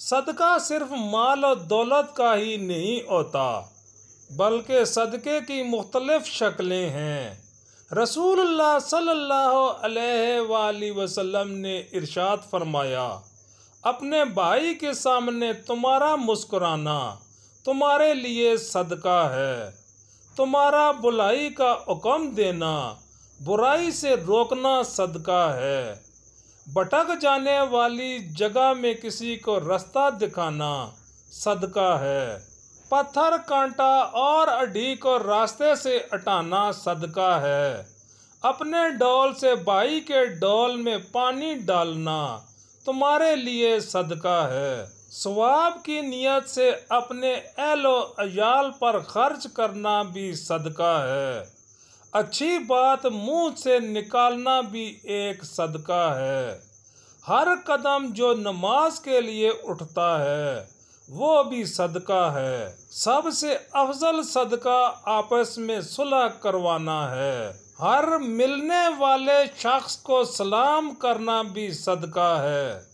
सदका सिर्फ माल और दौलत का ही नहीं होता बल्कि सदक़े की मुख्तलफ़ शक्लें हैं रसूल सल्लल्लाहु अलैहि वसल्लम ने इरशाद फरमाया अपने भाई के सामने तुम्हारा मुस्कुराना तुम्हारे लिए सदका है तुम्हारा बुलाई का हुक्म देना बुराई से रोकना सदका है भटक जाने वाली जगह में किसी को रास्ता दिखाना सदका है पत्थर कांटा और अडी को रास्ते से हटाना सदका है अपने डोल से भाई के डोल में पानी डालना तुम्हारे लिए सदका है स्वाब की नियत से अपने एलो अयाल पर खर्च करना भी सदका है अच्छी बात मुंह से निकालना भी एक सदका है हर कदम जो नमाज के लिए उठता है वो भी सदका है सबसे अफजल सदका आपस में सुलह करवाना है हर मिलने वाले शख्स को सलाम करना भी सदका है